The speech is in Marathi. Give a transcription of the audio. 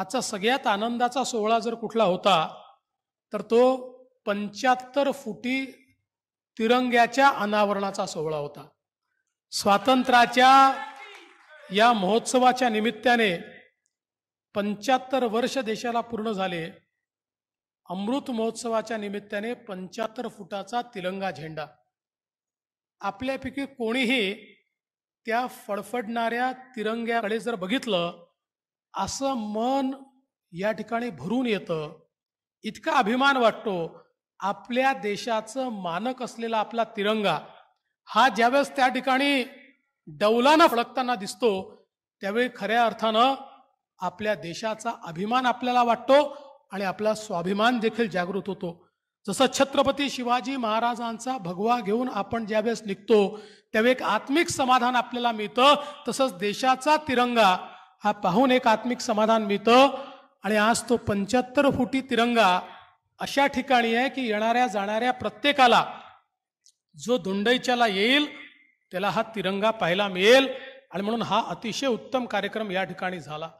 आजचा सगळ्यात आनंदाचा सोहळा जर कुठला होता तर तो पंच्याहत्तर फुटी तिरंग्याच्या अनावरणाचा सोहळा होता स्वातंत्र्याच्या या महोत्सवाच्या निमित्ताने पंच्याहत्तर वर्ष देशाला पूर्ण झाले अमृत महोत्सवाच्या निमित्ताने पंच्याहत्तर फुटाचा तिरंगा झेंडा आपल्यापैकी कोणीही त्या फडफडणाऱ्या तिरंग्याकडे जर बघितलं असं मन या ठिकाणी भरून येतं इतका अभिमान वाटतो आपल्या देशाचं मानक असलेला आपला तिरंगा हा ज्यावेळेस त्या ठिकाणी डौलानं फडकताना दिसतो त्यावेळी खऱ्या अर्थानं आपल्या देशाचा अभिमान आपल्याला वाटतो आणि आपला स्वाभिमान देखील जागृत होतो जसं छत्रपती शिवाजी महाराजांचा भगवा घेऊन आपण ज्यावेळेस निघतो त्यावेळी एक आत्मिक समाधान आपल्याला मिळतं तसंच देशाचा तिरंगा हा पाहून एक आत्मिक समाधान मिळतं आणि आज तो पंच्याहत्तर फुटी तिरंगा अशा ठिकाणी आहे की येणाऱ्या जाणाऱ्या प्रत्येकाला जो धुंडईच्याला येईल त्याला हा तिरंगा पाहायला मिळेल आणि म्हणून हा अतिशय उत्तम कार्यक्रम या ठिकाणी झाला